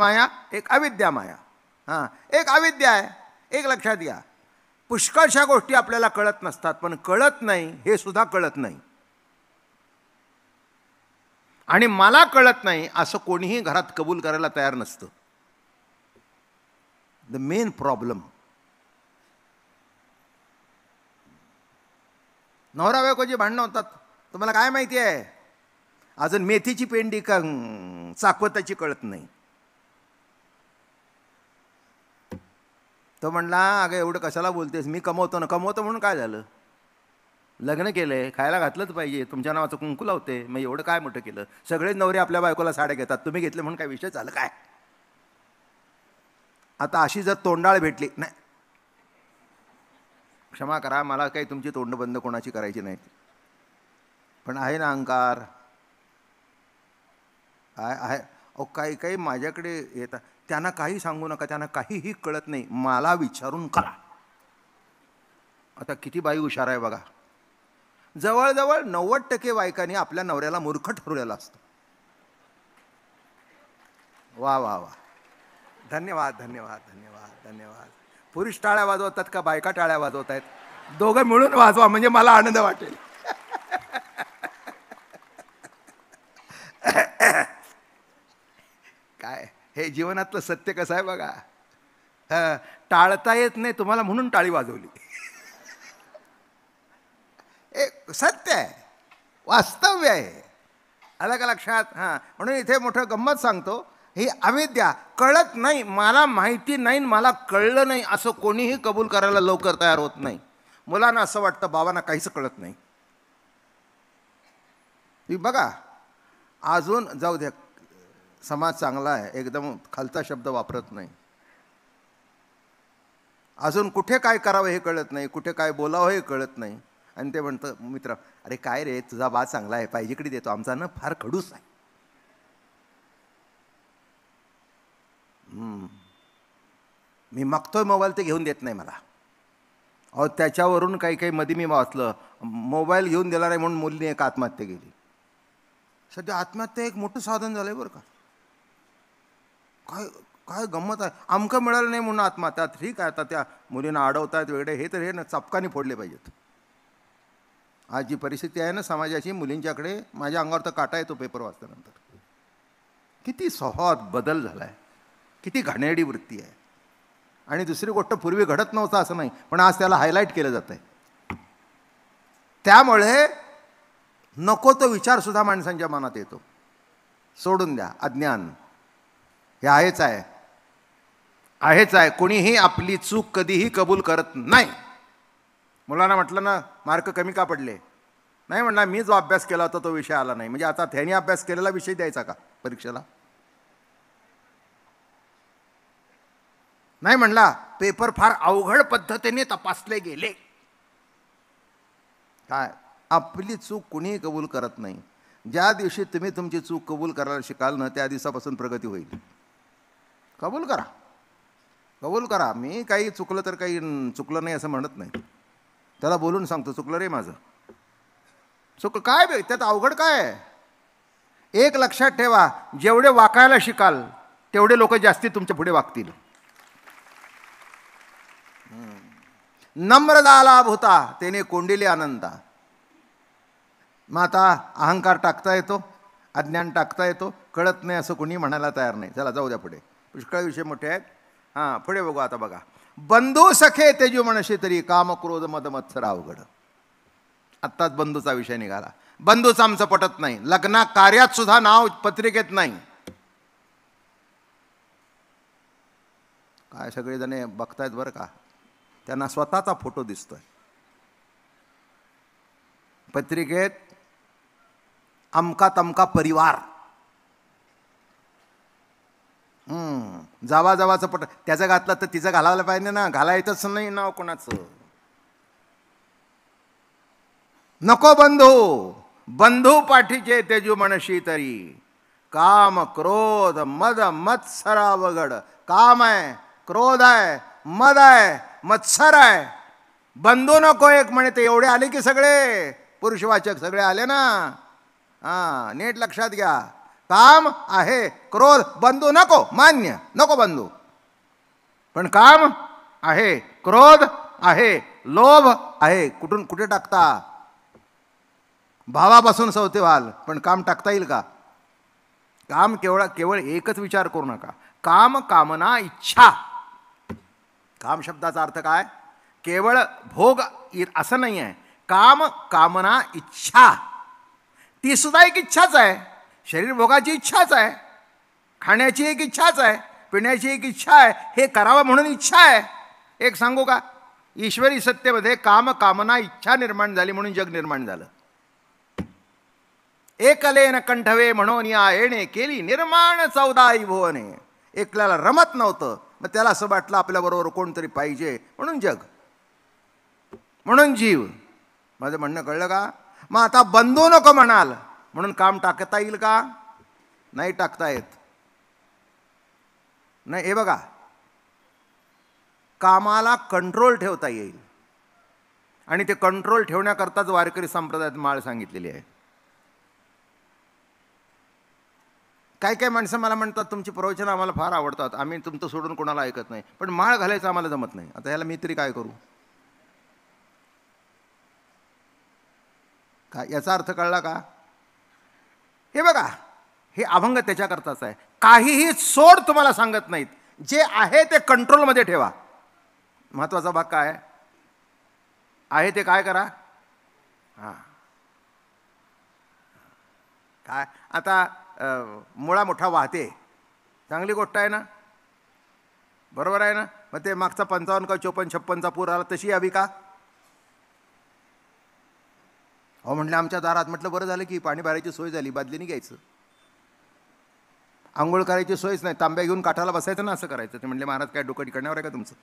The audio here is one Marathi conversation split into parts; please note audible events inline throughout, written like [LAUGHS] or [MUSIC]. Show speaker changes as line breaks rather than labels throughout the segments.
माया एक अविद्या माया हां एक अविद्या आहे एक लक्षात घ्या पुष्कळशा गोष्टी आपल्याला कळत नसतात पण कळत नाही हे सुद्धा कळत नाही आणि मला कळत नाही असं कोणीही घरात कबूल करायला तयार नसतं द मेन प्रॉब्लेम नवरा बायकोची भांडणं होतात तुम्हाला काय माहिती आहे अजून मेथीची पेंडी का चाकवताची कळत नाही तो म्हणला अगं एवढं कशाला बोलतेस मी कमवतो ना कमवतो म्हणून काय झालं लग्न केलं आहे खायला घातलंच पाहिजे तुमच्या नावाचं कुंकू लावते मग एवढं काय मोठं केलं सगळेच नवरे आपल्या बायकोला साड्या घेतात तुम्ही घेतले म्हणून काय विषय झालं काय आता अशी जर तोंडाळ भेटली नाही क्षमा करा मला काही तुमची तोंड बंद कोणाची करायची नाही पण आहे ना अंकार आहे अहो काही काही माझ्याकडे येतात त्यांना काही सांगू नका त्यांना काहीही कळत नाही मला विचारून करा आता किती बाई हुशार आहे बघा जवळजवळ नव्वद टक्के बायकांनी आपल्या नवऱ्याला मूर्ख ठरवलेला असतो वा वा वा धन्यवाद धन्यवाद धन्यवाद धन्यवाद पुरुष टाळ्या वाजवतात का बायका टाळ्या वाजवत आहेत दोघं मिळून वाजवा म्हणजे मला आनंद वाटेल [LAUGHS] काय हे जीवनातलं सत्य कसं आहे बघा टाळता येत नाही तुम्हाला म्हणून टाळी वाजवली हे सत्य आहे वास्तव्य आहे आलं का लक्षात हां म्हणून इथे मोठं गंमत सांगतो ही अविद्या कळत नाही मला माहिती नाही मला कळलं नाही असं कोणीही कबूल करायला लवकर तयार होत नाही मुलांना असं वाटतं बाबांना काहीच कळत नाही बघा अजून जाऊ द्या समाज चांगला आहे एकदम खालचा शब्द वापरत नाही अजून कुठे काय करावं हे कळत नाही कुठे काय बोलावं हे कळत नाही आणि ते म्हणतं मित्र अरे काय रे तुझा बा चांगला आहे पाहिजे पाहिजेकडे देतो आमचा ना फार खडूस आहे मी मागतोय मोबाईल ते घेऊन देत नाही मला अहो त्याच्यावरून काही काही मध्ये मी वाचलं मोबाईल घेऊन दिला नाही म्हणून मुलीने एक आत्महत्या केली सध्या आत्महत्या एक मोठं साधन झालं आहे बरं का काय काय गंमत आहे आमकं मिळालं नाही म्हणून आत्महत्या ठीक आहे आता त्या मुलींना आहेत वेगळे हे तर हे ना चपकाने फोडले पाहिजेत आज जी परिस्थिती आहे ना समाजाची मुलींच्याकडे माझ्या अंगावर तर काटा येतो पेपर वाचल्यानंतर किती सहद बदल झाला आहे किती घाणेडी वृत्ती आहे आणि दुसरी गोष्ट पूर्वी घडत नव्हतं असं नाही पण आज त्याला हायलाईट केलं जात आहे त्यामुळे नको तो विचारसुद्धा माणसांच्या मनात येतो सोडून द्या अज्ञान हे आहेच आहे आहेच आहे कोणीही आपली चूक कधीही कबूल करत नाही मुलांना म्हटलं ना मार्क कमी का पडले नाही म्हटला मी जो अभ्यास केला होता तो विषय आला नाही म्हणजे आता त्यांनी अभ्यास केलेला विषय द्यायचा का परीक्षेला नाही म्हणला पेपर फार अवघड पद्धतीने तपासले गेले काय आपली चूक कुणीही कबूल करत नाही ज्या दिवशी तुम्ही तुमची चूक कबूल करायला शिकाल ना त्या दिवसापासून प्रगती होईल कबूल करा कबूल करा मी काही चुकलं तर काही चुकलं नाही असं म्हणत नाही त्याला बोलून सांगतो चुकलं रे माझं चुक काय बे त्यात अवघड काय आहे एक लक्षात ठेवा जेवढे वाकायला शिकाल तेवढे लोक जास्ती तुमच्या पुढे वागतील नम्र लाभ होता त्याने कोंडिले आनंदा मग आता अहंकार टाकता येतो अज्ञान टाकता येतो कळत नाही असं कोणी म्हणायला तयार नाही चला जाऊ द्या पुढे पुष्कळ विषय मोठे आहेत हां पुढे बघू आता बघा बंधू सखे तेजू म्हणशे तरी काम क्रोध मद मत्सर अवघड आत्ताच बंधूचा विषय निघाला बंधूचा आमचं पटत नाही लग्ना कार्यात सुद्धा नाव पत्रिकेत नाही काय सगळेजण बघतायत बरं का त्यांना स्वतःचा फोटो दिसतोय पत्रिकेत अमका तमका परिवार जावा जावाचं पट त्याचं घातलं तर तिचं घालायला पाहिजे ना घालायचंच नाही नाव कोणाचं नको बंधू बंधू पाठीचे तेजू म्हणशी तरी काम क्रोध मद मत्सरावगड काम आहे क्रोध आहे मद आहे मत्सर आहे बंधू नको एक म्हणे ते एवढे आले की सगळे पुरुषवाचक सगळे आले ना हां नीट लक्षात घ्या काम आहे क्रोध बंधू नको मान्य नको बंधू पण काम आहे क्रोध आहे लोभ आहे कुठून कुठे टाकता भावापासून सवते व्हाल पण काम टाकता येईल का काम केवळ केवळ एकच विचार करू नका काम कामना इच्छा काम शब्दाचा अर्थ काय केवळ भोग असं नाही आहे काम कामना इच्छा ती सुद्धा एक इच्छाच आहे शरीर भोगाची इच्छाच आहे खाण्याची एक इच्छाच आहे पिण्याची एक इच्छा आहे हे करावं म्हणून इच्छा आहे एक सांगू का ईश्वरी सत्तेमध्ये काम कामना इच्छा निर्माण झाली म्हणून जग निर्माण झालं एकलेन कंठवे म्हणून या येणे केली निर्माण आई भुवने एकल्याला रमत नव्हतं मग त्याला असं वाटलं आपल्याबरोबर कोणतरी पाहिजे म्हणून जग म्हणून जीव माझं म्हणणं कळलं का मग आता बंधू नको म्हणाल म्हणून काम टाकता येईल का नाही टाकता येत नाही हे बघा कामाला कंट्रोल ठेवता येईल आणि ते कंट्रोल ठेवण्याकरताच वारकरी संप्रदायात माळ सांगितलेली आहे काय काय माणसं मला म्हणतात तुमची प्रवचन आम्हाला फार आवडतात आम्ही तुमचं सोडून कोणाला ऐकत नाही पण माळ घालायचं आम्हाला जमत नाही आता ह्याला मी तरी काय करू का याचा अर्थ कळला का हे बघा हे अभंग त्याच्याकरताच आहे काहीही सोड तुम्हाला सांगत नाहीत जे आहे ते कंट्रोलमध्ये ठेवा महत्त्वाचा भाग काय आहे ते काय करा हां काय आता मुळा मोठा वाहते चांगली गोष्ट आहे ना बरोबर आहे ना मग ते मागचा पंचावन्न का चोपन्न छप्पनचा पूर आला तशी यावी का अहो म्हटलं आमच्या दारात म्हटलं बरं झालं की पाणी भरायची सोय झाली बादलीने घ्यायचं आंघोळ करायची सोयच नाही तांब्या घेऊन काठाला बसायचं ना असं करायचं ते म्हटले महाराज काय डोकं करण्यावर आहे का तुमचं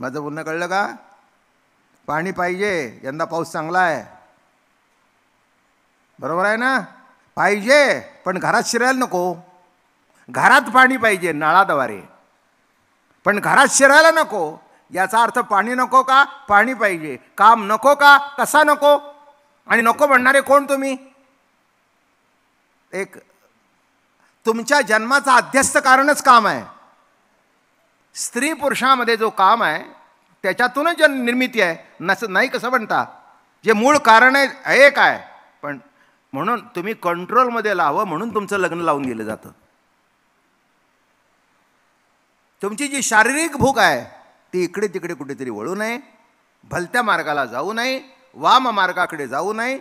माझं बोलणं कळलं का पाणी पाहिजे यंदा पाऊस चांगला आहे बरोबर आहे ना पाहिजे पण घरात शिरायला नको घरात पाणी पाहिजे नळाद्वारे पण घरात शिरायला नको याचा अर्थ पाणी नको का पाणी पाहिजे काम नको का कसा नको आणि नको म्हणणारे कोण तुम्ही एक तुमच्या जन्माचं अध्यस्त कारणच काम आहे स्त्री पुरुषामध्ये जो काम आहे त्याच्यातूनच जन निर्मिती आहे नस नाही कसं म्हणता जे मूळ कारण आहे एक आहे पण म्हणून तुम्ही कंट्रोलमध्ये लावं म्हणून तुमचं लग्न लावून दिलं जातं तुमची जी शारीरिक भूक आहे ती इकडे तिकडे कुठेतरी वळू नये भलत्या मार्गाला जाऊ नये वाम मार्गाकडे जाऊ नये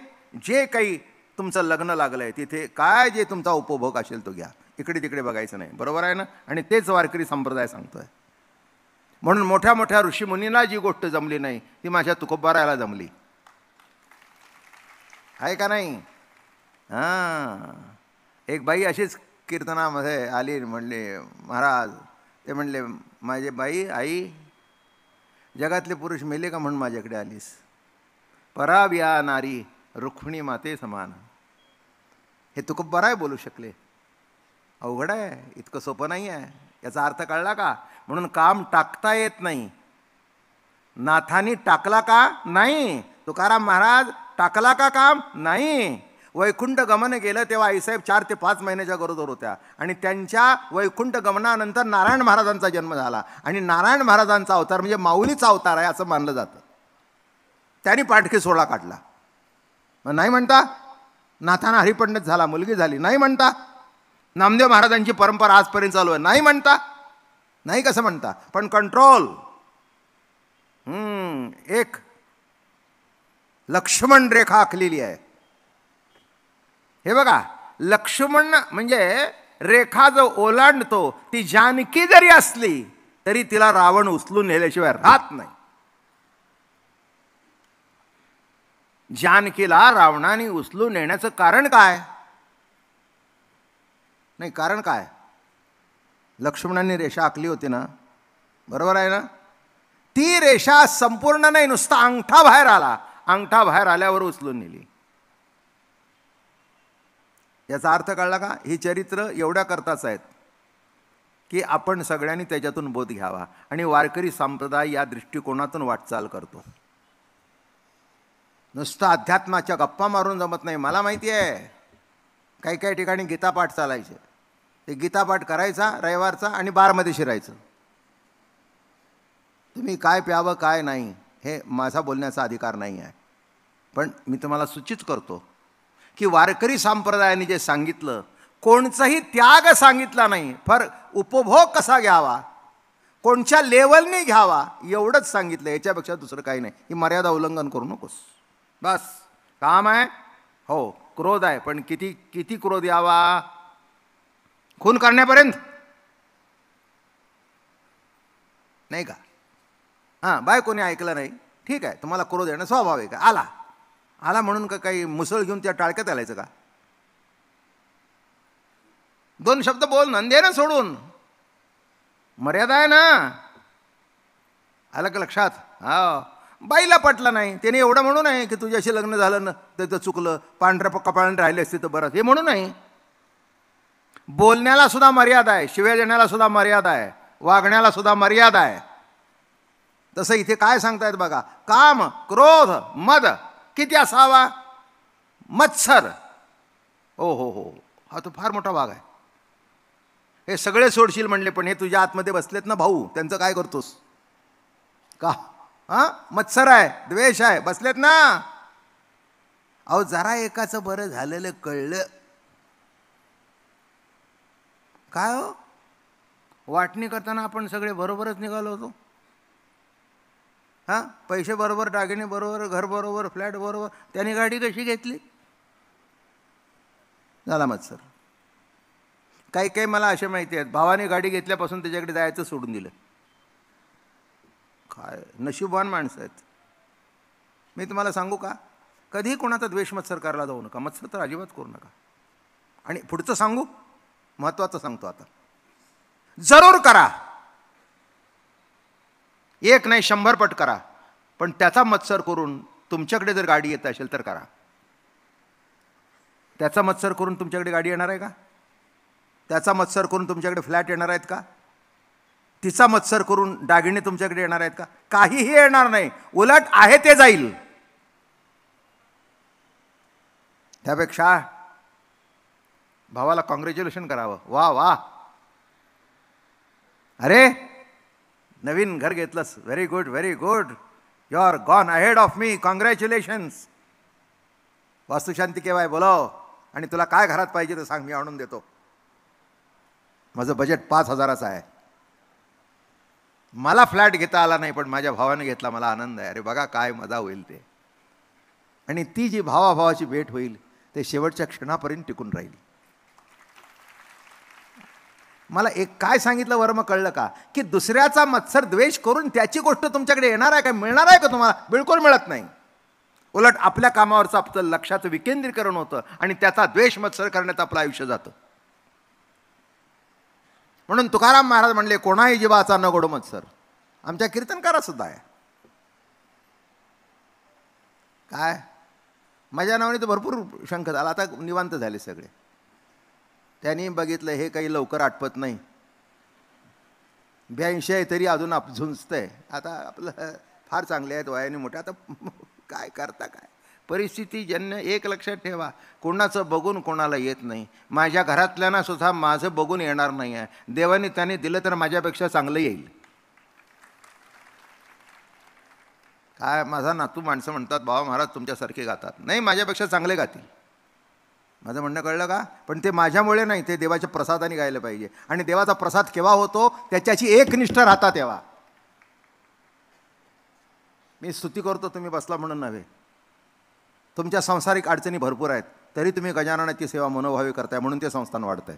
जे काही तुमचं लग्न लागलं आहे तिथे काय जे तुमचा उपभोग असेल तो घ्या इकडे तिकडे बघायचं नाही बरोबर आहे ना आणि तेच वारकरी संप्रदाय सांगतो आहे म्हणून मोठ्या मोठ्या ऋषीमुनींना जी गोष्ट जमली नाही ती माझ्या तुकोबारायला जमली आहे का नाही हां एक बाई अशीच कीर्तनामध्ये आली म्हणले महाराज ते म्हणले माझे बाई आई जगातले पुरुष मेले का म्हणून माझ्याकडे आलीस पराव्या नारी रुक्मिणी माते समान हे बरं बराय बोलू शकले अवघड आहे इतकं सोपं नाही आहे याचा अर्थ कळला का म्हणून काम टाकता येत नाही नाथानी टाकला का नाही तुकाराम महाराज टाकला का काम नाही वैकुंठ गमन केलं तेव्हा आईसाहेब चार ते पाच महिन्याच्या गरोदर होत्या आणि त्यांच्या वैकुंठ गमनानंतर नारायण महाराजांचा जन्म झाला आणि नारायण महाराजांचा अवतार म्हणजे माऊलीचा अवतार आहे असं मानलं जातं त्यांनी पाठखी सोळा काढला नाही म्हणता नाथाना हरिपंडित झाला मुलगी झाली नाही म्हणता नामदेव महाराजांची परंपरा आजपर्यंत चालू आहे नाही म्हणता नाही कसं म्हणता पण कंट्रोल एक लक्ष्मण रेखा आखलेली आहे हे बघा लक्ष्मण म्हणजे रेखा जो ओलांडतो ती जानकी जरी असली तरी तिला रावण उचलून नेल्याशिवाय राहत नाही जानकीला रावणाने उचलून नेण्याचं कारण काय नाही कारण काय लक्ष्मणाने रेषा आखली होती ना बरोबर आहे ना ती रेषा संपूर्ण नाही नुसता अंगठा बाहेर आला अंगठा बाहेर आल्यावर उचलून नेली याचा अर्थ कळला का ही चरित्र एवढ्या करताच आहेत की आपण सगळ्यांनी त्याच्यातून बोध घ्यावा आणि वारकरी संप्रदाय या दृष्टिकोनातून वाटचाल करतो नुसतं अध्यात्माच्या गप्पा मारून जमत नाही मला माहिती आहे काही काही ठिकाणी गीतापाठ चालायचे ते गीतापाठ करायचा रविवारचा आणि बारमध्ये शिरायचं तुम्ही काय प्यावं काय नाही हे माझा बोलण्याचा अधिकार नाही आहे पण मी तुम्हाला सूचित करतो की वारकरी संप्रदायाने जे सांगितलं कोणचाही त्याग सांगितला नाही फार उपभोग कसा घ्यावा कोणच्या लेवलने घ्यावा एवढंच सांगितलं याच्यापेक्षा दुसरं काही नाही ही मर्यादा उल्लंघन करू नकोस बस काम आहे हो क्रोध आहे पण किती किती क्रोध यावा खून करण्यापर्यंत नाही का हां बाय कोणी ऐकलं नाही ठीक आहे तुम्हाला क्रोध येणं स्वाभाविक आहे आला आला म्हणून का काही मुसळ घेऊन त्या टाळक्यात आलायचं का दोन शब्द बोल नंदे ना सोडून मर्यादा आहे ना आलं का लक्षात हा बाईला पटला नाही त्याने एवढं म्हणू नाही की तुझ्याशी लग्न झालं ना तर चुकलं पक्का पाळण राहिले असते तर बरं हे म्हणू नाही बोलण्याला सुद्धा मर्यादा आहे शिव्या देण्याला सुद्धा मर्यादा आहे वागण्याला सुद्धा मर्यादा आहे तसं इथे काय सांगतायत बघा काम क्रोध मद किती असावा मत्सर ओ हो, हो हो हा तो फार मोठा भाग आहे हे सगळे सोडशील म्हणले पण हे तुझ्या आतमध्ये बसलेत ना भाऊ त्यांचं काय करतोस का हां मत्सर आहे द्वेष आहे बसलेत ना अहो जरा एकाचं बरं झालेलं कळलं काय हो वाटणी करताना आपण सगळे बरोबरच निघालो होतो हां पैसे बरोबर दागिने बरोबर घर बरोबर फ्लॅट बरोबर त्याने गाडी कशी घेतली झाला मत सर काही काही मला असे माहिती आहेत भावाने गाडी घेतल्यापासून त्याच्याकडे जायचं सोडून दिलं काय नशीबवान माणसं आहेत मी तुम्हाला सांगू का कधीही कोणाचा द्वेष करायला जाऊ नका मत्सर तर अजिबात करू नका आणि पुढचं सांगू महत्त्वाचं सांगतो आता जरूर करा एक नाही शंभर पट करा पण त्याचा मत्सर करून तुमच्याकडे जर गाडी येत असेल तर करा त्याचा मत्सर करून तुमच्याकडे गाडी येणार आहे का त्याचा मत्सर करून तुमच्याकडे फ्लॅट येणार आहेत का तिचा मत्सर करून दागिने तुमच्याकडे येणार आहेत का काहीही येणार नाही उलट आहे ते जाईल त्यापेक्षा भावाला कॉंग्रॅच्युलेशन करावं वा वा अरे नवीन घर घेतलंस very good very good you are gone ahead of me congratulations वास्तुशांती केव्हा बोलाव आणि तुला काय घरात पाहिजे ते सांग मी आणून देतो माझं बजेट पाच हजाराचं आहे मला फ्लॅट घेता आला नाही पण माझ्या भावाने घेतला मला आनंद आहे अरे बघा काय मजा होईल ते आणि ती जी भावाभावाची भेट होईल ते शेवटच्या क्षणापर्यंत टिकून राहील मला एक काय सांगितलं वर्म कळलं का की दुसऱ्याचा मत्सर द्वेष करून त्याची गोष्ट तुमच्याकडे येणार आहे का मिळणार आहे का तुम्हाला बिलकुल मिळत नाही उलट आपल्या कामावरचं आपलं लक्षाचं विकेंद्रीकरण होतं आणि त्याचा द्वेष मत्सर करण्यात आपलं आयुष्य जातं म्हणून तुकाराम महाराज म्हणले कोणाही जीवाचा न गोड मत्सर आमच्या कीर्तनकारा सुद्धा आहे काय माझ्या नावाने तर भरपूर शंख झाला आता निवांत झाले सगळे त्यांनी बघितलं हे काही लवकर आठवत नाही ब्याऐंशी आहे तरी अजून आप आहे आता आपलं फार चांगले आहेत वयाने मोठे आता [LAUGHS] काय करता काय परिस्थिती जन्य एक लक्षात ठेवा कोणाचं बघून कोणाला येत नाही माझ्या घरातल्यांना सुद्धा माझं बघून येणार नाही आहे देवाने त्याने दिलं तर माझ्यापेक्षा चांगलं येईल काय माझा नातू माणसं म्हणतात बाबा महाराज तुमच्यासारखे गातात नाही माझ्यापेक्षा चांगले गातील माझं म्हणणं कळलं का पण ते माझ्यामुळे नाही ते देवाच्या प्रसादाने गायलं पाहिजे आणि देवाचा प्रसाद केव्हा होतो त्याच्याची एक निष्ठा राहता तेव्हा मी स्तुती करतो तुम्ही बसला म्हणून नव्हे तुमच्या सांसारिक अडचणी भरपूर आहेत तरी तुम्ही गजाननाची सेवा मनोभावी करताय म्हणून ते संस्थान वाढत आहे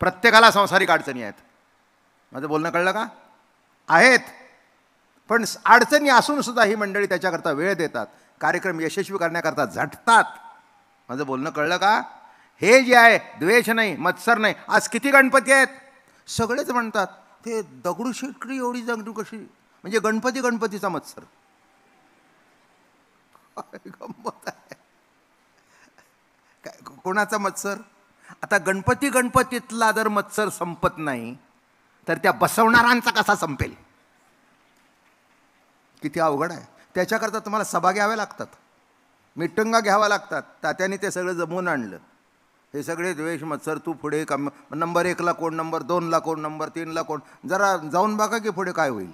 प्रत्येकाला सांसारिक अडचणी आहेत माझं बोलणं कळलं का आहेत पण अडचणी असूनसुद्धा ही मंडळी त्याच्याकरता वेळ देतात कार्यक्रम यशस्वी करण्याकरता झटतात माझं बोलणं कळलं का हे जे आहे द्वेष नाही मत्सर नाही आज किती गणपती आहेत सगळेच म्हणतात ते दगडूशेटकडी एवढी जगडू कशी म्हणजे गणपती गणपतीचा मत्सर गंमत आहे काय कोणाचा मत्सर आता गणपती गणपतीतला जर मत्सर संपत नाही तर त्या बसवणाऱ्यांचा कसा संपेल किती अवघड आहे त्याच्याकरता तुम्हाला सभा घ्याव्या लागतात मिठंगा घ्यावा लागतात तात्याने ते सगळं जमवून आणलं हे सगळे द्वेष मत्सर तू पुढे कम नंबर एकला कोण नंबर दोनला कोण नंबर तीनला कोण जरा जाऊन बघा की पुढे काय होईल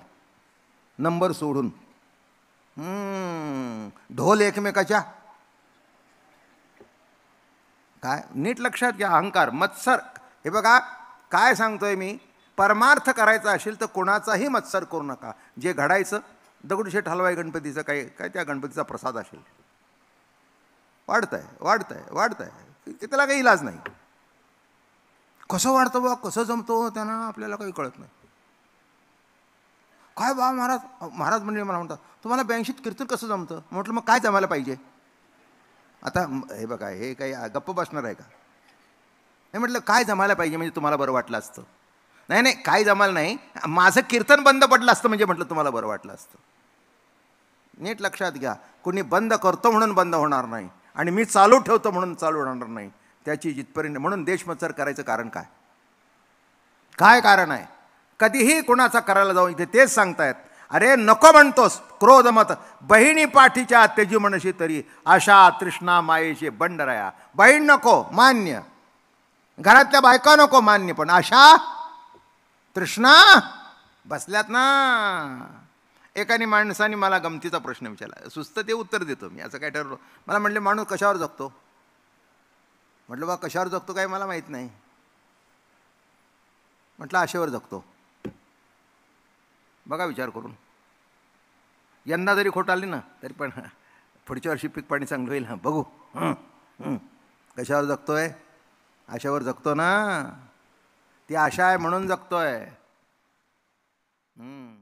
नंबर सोडून ढोल एकमेकाच्या काय नीट लक्षात घ्या अहंकार मत्सर हे बघा काय सांगतोय मी परमार्थ करायचा असेल तर कोणाचाही मत्सर करू नका जे घडायचं दगडूशेठ हलवाई गणपतीचं काही काय त्या गणपतीचा प्रसाद असेल वाढत आहे वाढत आहे वाढत आहे त्याला काही इलाज नाही कसं वाढतं बा कसं जमतो त्यांना आपल्याला काही कळत नाही काय बा महाराज महाराज मंडळी मला म्हणतात तुम्हाला बँकशीत कीर्तन कसं जमतं म्हटलं मग काय जमायला पाहिजे आता हे बघा हे काही गप्प बसणार आहे का हे म्हटलं काय जमायला पाहिजे म्हणजे तुम्हाला बरं वाटलं असतं नाही नाही काय जमायला नाही माझं कीर्तन बंद पडलं असतं म्हणजे म्हटलं तुम्हाला बरं वाटलं असतं नीट लक्षात घ्या कुणी बंद करतो म्हणून बंद होणार नाही आणि मी चालू ठेवतो म्हणून चालू राहणार नाही त्याची जितपर्यंत म्हणून देशमत्सर करायचं कारण काय काय कारण आहे कधीही कुणाचा करायला जाऊ इथे तेच सांगतायत अरे नको म्हणतोस क्रोध मत बहिणी पाठीच्या तेजी म्हणशी तरी आशा तृष्णा मायेचे बंडराया बहीण नको मान्य घरातल्या बायका नको मान्य पण आशा तृष्णा बसल्यात ना एकाने माणसाने मला गमतीचा प्रश्न विचारला सुस्त ते उत्तर देतो मी असं काय ठरलो मला म्हटले माणूस कशावर जगतो म्हटलं बा कशावर जगतो काय मला माहीत नाही म्हटलं आशेवर जगतो बघा विचार करून यंदा जरी खोट आली ना तरी पण [LAUGHS] पुढच्या वर्षी पीक पाणी चांगलं होईल ना बघू कशावर जगतो आहे आशावर जगतो ना ती आशा आहे म्हणून जगतो आहे